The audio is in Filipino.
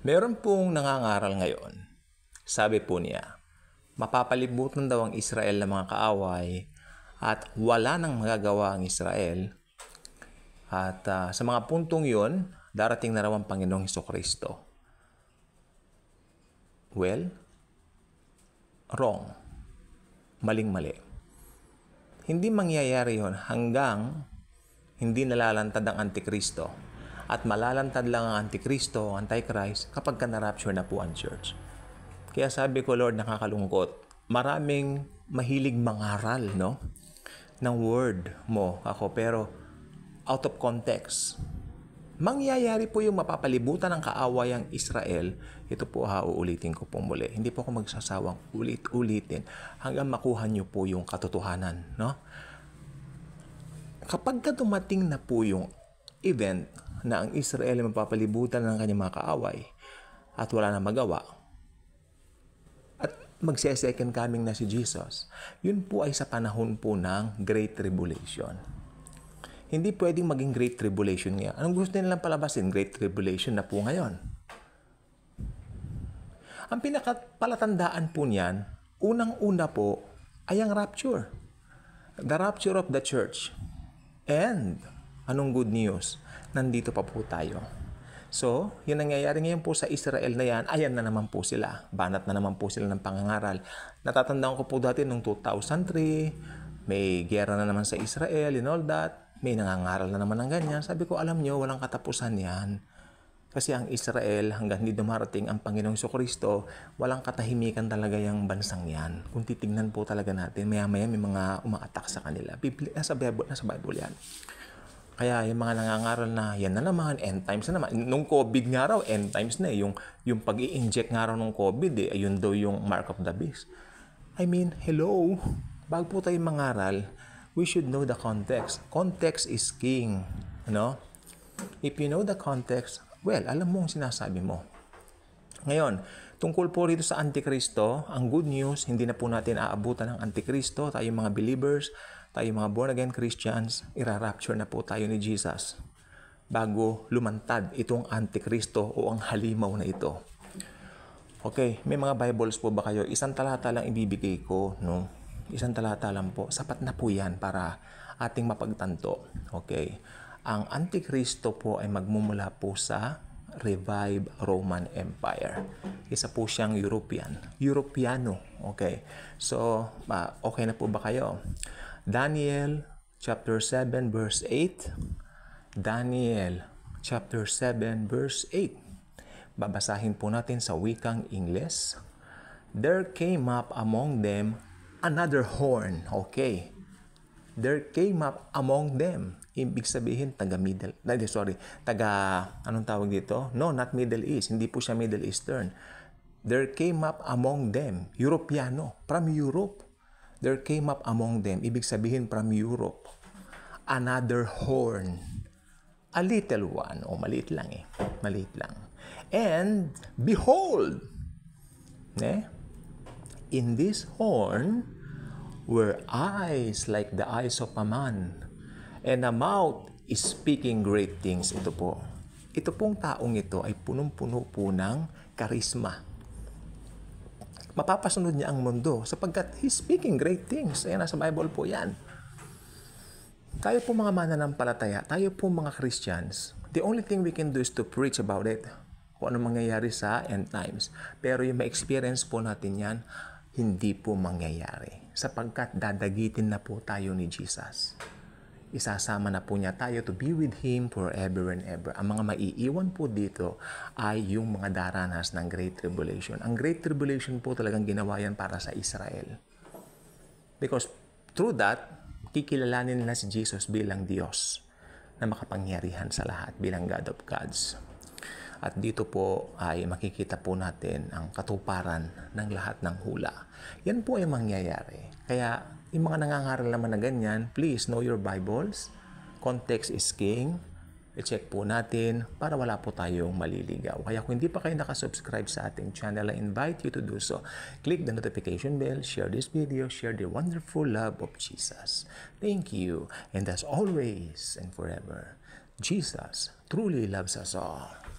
Meron pong nangangaral ngayon. Sabi po niya, mapapalibutan daw ang Israel ng mga kaaway at wala nang magagawa ang Israel. At uh, sa mga puntong yon, darating na raw ang Panginoong Heso Kristo. Well, wrong. Maling-mali. Hindi mangyayari yon hanggang hindi nalalantad ang Antikristo at malalantad lang ang Antikristo o Antichrist kapag ka na-rapture na po ang church. Kaya sabi ko, Lord, nakakalungkot. Maraming mahilig mangaral, no? Ng word mo ako, pero out of context. Mangyayari po yung mapapalibutan ng kaawayang Israel. Ito po ha, uulitin ko po muli. Hindi po ako magsasawang ulit-ulitin hanggang makuha niyo po yung katotohanan, no? Kapag ka dumating na po yung event, na ang Israel ay mapapalibutan ng kanyang mga kaaway at wala na magawa. At magse-second coming na si Jesus. Yun po ay sa panahon po ng Great Tribulation. Hindi pwedeng maging Great Tribulation ngayon. Anong gusto nilang palabasin? Great Tribulation na po ngayon. Ang pinakapalatandaan po niyan, unang-una po ay ang rapture. The rapture of the church. And Anong good news? Nandito pa po tayo. So, yung nangyayari ngayon po sa Israel na yan, ayan na naman po sila. Banat na naman po sila ng pangangaral. Natatandaan ko po dati nung 2003, may gera na naman sa Israel and all that. May nangangaral na naman ng ganyan. Sabi ko, alam nyo, walang katapusan yan. Kasi ang Israel, hanggang hindi dumarating ang Panginoong Kristo, walang katahimikan talaga yung bansang yan. Kung titignan po talaga natin, maya-maya may mga umaatak sa kanila. Bibli- nasa, Bible, nasa Bible yan. Kaya yung mga nangangaral na yan na naman, end times na naman. Nung COVID nga raw, end times na eh. Yung, yung pag inject nga raw ng COVID eh, ayun daw yung mark of the beast. I mean, hello, bago po tayo mangaral, we should know the context. Context is king. Ano? If you know the context, well, alam mo ang sinasabi mo. Ngayon, tungkol po rito sa Antikristo, ang good news, hindi na po natin aabutan ng Antikristo, tayo mga believers, tayo mga born again Christians, irarapture na po tayo ni Jesus bago lumantad itong antikristo o ang halimaw na ito. Okay, may mga Bibles po ba kayo? Isang talata lang ibibigay ko, no? Isang talata lang po. Sapat na po yan para ating mapagtanto. Okay. Ang Antikristo po ay magmumula po sa revived Roman Empire. Isa po siyang European. Europeano. Okay. So, ah, okay na po ba kayo? Daniel chapter 7 verse 8. Daniel chapter 7 verse 8. Babasahin po natin sa wikang Ingles. There came up among them another horn. Okay. There came up among them. Ibig sabihin, taga Middle, sorry, taga, anong tawag dito? No, not Middle East. Hindi po siya Middle Eastern. There came up among them, Europeano, from Europe there came up among them, ibig sabihin from Europe, another horn. A little one, o oh, maliit lang eh, maliit lang. And behold, ne? in this horn were eyes like the eyes of a man, and a mouth is speaking great things. Ito po. Ito pong taong ito ay punong-puno po ng karisma mapapasunod niya ang mundo sapagkat He's speaking great things. Ayan, nasa Bible po yan. Tayo po mga mananampalataya, tayo po mga Christians, the only thing we can do is to preach about it kung ano mangyayari sa end times. Pero yung ma-experience po natin yan, hindi po mangyayari sapagkat dadagitin na po tayo ni Jesus isasama na po niya tayo to be with Him forever and ever. Ang mga maiiwan po dito ay yung mga daranas ng Great Tribulation. Ang Great Tribulation po talagang ginawa yan para sa Israel. Because through that, kikilalanin nila si Jesus bilang Diyos na makapangyarihan sa lahat bilang God of Gods. At dito po ay makikita po natin ang katuparan ng lahat ng hula. Yan po ay mangyayari. Kaya yung mga nangangaral naman na ganyan, please know your Bibles. Context is king. I-check po natin para wala po tayong maliligaw. Kaya kung hindi pa kayo nakasubscribe sa ating channel, I invite you to do so. Click the notification bell, share this video, share the wonderful love of Jesus. Thank you. And as always and forever, Jesus truly loves us all.